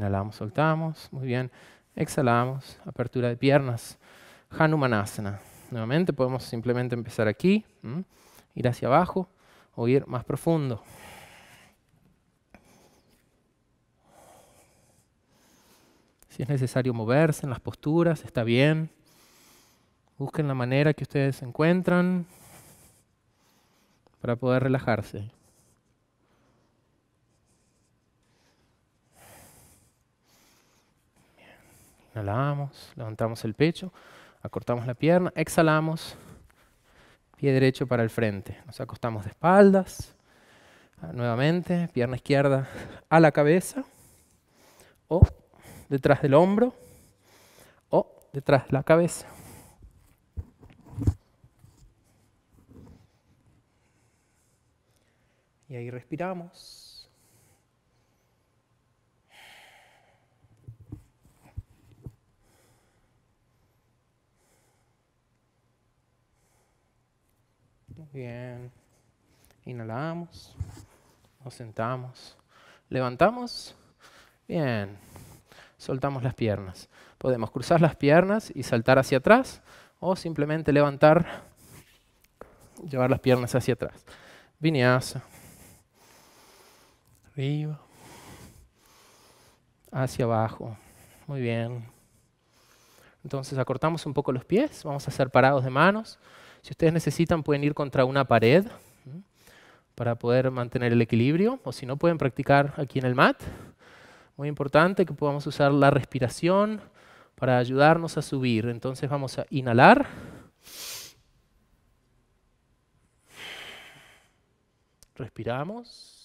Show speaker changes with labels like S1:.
S1: Inhalamos, soltamos. Muy bien. Exhalamos. Apertura de piernas. Hanumanasana. Nuevamente podemos simplemente empezar aquí, ir hacia abajo o ir más profundo. Si es necesario moverse en las posturas, está bien. Busquen la manera que ustedes encuentran para poder relajarse. Inhalamos, levantamos el pecho, acortamos la pierna, exhalamos, pie derecho para el frente. Nos acostamos de espaldas, ah, nuevamente, pierna izquierda a la cabeza o detrás del hombro o detrás de la cabeza. Y ahí respiramos. bien. Inhalamos. Nos sentamos. Levantamos. Bien. Soltamos las piernas. Podemos cruzar las piernas y saltar hacia atrás o simplemente levantar, llevar las piernas hacia atrás. Vinyasa. Arriba. Hacia abajo. Muy bien. Entonces acortamos un poco los pies, vamos a hacer parados de manos. Si ustedes necesitan, pueden ir contra una pared para poder mantener el equilibrio, o si no, pueden practicar aquí en el mat. Muy importante que podamos usar la respiración para ayudarnos a subir. Entonces vamos a inhalar. Respiramos.